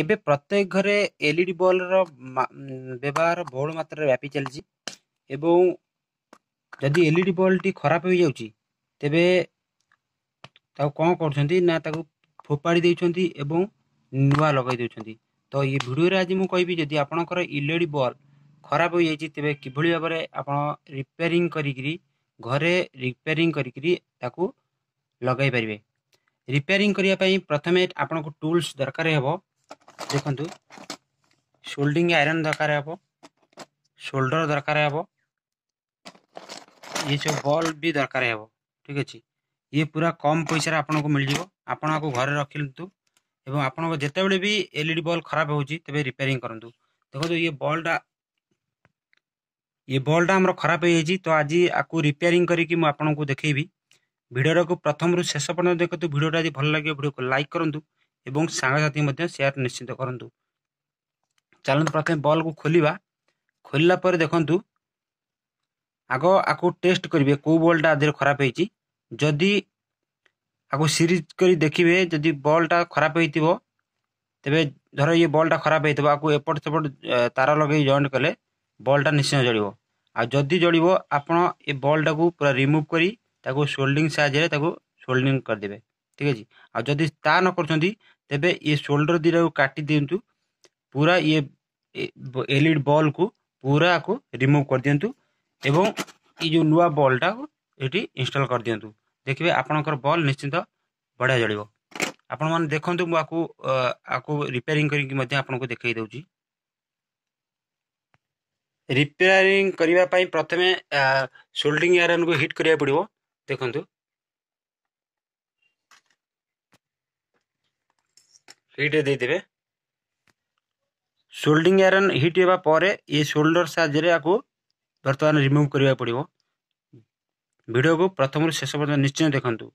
ଏବେ ପ୍ରତ୍ୟେକ ଘରେ ଏଲ୍ଇଡି ବଲ୍ବର ବ୍ୟବହାର ବହୁଳ ମାତ୍ରାରେ ବ୍ୟାପି ଚାଲିଛି ଏବଂ ଯଦି ଏଲ୍ଇଡି ବଲ୍ବଟି ଖରାପ ହୋଇଯାଉଛି ତେବେ ତାକୁ କ'ଣ କରୁଛନ୍ତି ନା ତାକୁ ଫୋପାଡ଼ି ଦେଉଛନ୍ତି ଏବଂ ନୂଆ ଲଗାଇ ଦେଉଛନ୍ତି ତ ଏ ଭିଡ଼ିଓରେ ଆଜି ମୁଁ କହିବି ଯଦି ଆପଣଙ୍କର ଏଲ୍ଇଡି ବଲ୍ ଖରାପ ହୋଇଯାଇଛି ତେବେ କିଭଳି ଭାବରେ ଆପଣ ରିପେୟାରିଂ କରିକିରି ଘରେ ରିପେୟାରିଂ କରିକିରି ତାକୁ ଲଗାଇ ପାରିବେ ରିପେୟାରିଂ କରିବା ପାଇଁ ପ୍ରଥମେ ଆପଣଙ୍କୁ ଟୁଲ୍ସ ଦରକାର ହେବ ଦେଖନ୍ତୁ ସୋଲ୍ଡିଂ ଆଇରନ୍ ଦରକାର ହେବ ସୋଲ୍ଡର ଦରକାର ହେବ ଇଏ ସବୁ ବଲ୍ବ ବି ଦରକାର ହେବ ଠିକ୍ ଅଛି ଇଏ ପୁରା କମ୍ ପଇସାରେ ଆପଣଙ୍କୁ ମିଳିଯିବ ଆପଣ ଆକୁ ଘରେ ରଖନ୍ତୁ ଏବଂ ଆପଣଙ୍କ ଯେତେବେଳେ ବି ଏଲ୍ ଇ ଡ଼ି ବଲ୍ ଖରାପ ହେଉଛି ତେବେ ରିପ୍ୟାରିଂ କରନ୍ତୁ ଦେଖନ୍ତୁ ଇଏ ବଲ୍ଟା ଇଏ ବଲ୍ଟା ଆମର ଖରାପ ହେଇଯାଇଛି ତ ଆଜି ଆକୁ ରିପ୍ୟାରିଂ କରିକି ମୁଁ ଆପଣଙ୍କୁ ଦେଖେଇବି ଭିଡ଼ିଓଟାକୁ ପ୍ରଥମରୁ ଶେଷ ପର୍ଯ୍ୟନ୍ତ ଦେଖନ୍ତୁ ଭିଡ଼ିଓଟା ଆଜି ଭଲ ଲାଗିବ ଭିଡ଼ିଓକୁ ଲାଇକ୍ କରନ୍ତୁ ଏବଂ ସାଙ୍ଗସାଥି ମଧ୍ୟ ସେୟାର ନିଶ୍ଚିନ୍ତ କରନ୍ତୁ ଚାଲନ୍ତୁ ପ୍ରଥମେ ବଲ୍କୁ ଖୋଲିବା ଖୋଲିଲା ପରେ ଦେଖନ୍ତୁ ଆଗ ଆକୁ ଟେଷ୍ଟ କରିବେ କେଉଁ ବଲ୍ଟା ଆଧିରେ ଖରାପ ହେଇଛି ଯଦି ଆକୁ ସିରିଜ କରି ଦେଖିବେ ଯଦି ବଲ୍ଟା ଖରାପ ହେଇଥିବ ତେବେ ଧର ଇଏ ବଲ୍ଟା ଖରାପ ହେଇଥିବ ଆକୁ ଏପଟ ସେପଟ ତାର ଲଗେଇ ଜଏଣ୍ଟ କଲେ ବଲ୍ଟା ନିଶ୍ଚୟ ଜଳିବ ଆଉ ଯଦି ଜଳିବ ଆପଣ ଏ ବଲ୍ଟାକୁ ପୁରା ରିମୁଭ୍ କରି ତାକୁ ସୋଲ୍ଡିଂ ସାହାଯ୍ୟରେ ତାକୁ ସୋଲ୍ଡିଂ କରିଦେବେ ठीक है आदि ता न करे ये सोल्डर दीटा को काट दिंतु पूरा ये एलईड बल्ब को पूरा को रिमूव कर दिंतु एवं ये जो नुआ बल्बा ये इनस्टल कर दिंतु देखिए आपणकर बल्ब निश्चिंत बढ़िया जल्द आपण मैंने देखते मुझे आपको रिपेयरिंग कर देखिए दूँ रिपेयरिंग करने प्रथम सोल्डिंग आयरन को हिट करा पड़ो देखु ହିଟ୍ ଦେଇଦେବେ ସୋଲ୍ଡିଂ ଆଇରନ୍ ହିଟ୍ ହେବା ପରେ ଏ ସୋଲ୍ଡର ସାହାଯ୍ୟରେ ଆକୁ ବର୍ତ୍ତମାନ ରିମୁଭ୍ କରିବାକୁ ପଡ଼ିବ ଭିଡ଼ିଓକୁ ପ୍ରଥମରୁ ଶେଷ ପର୍ଯ୍ୟନ୍ତ ନିଶ୍ଚୟ ଦେଖନ୍ତୁ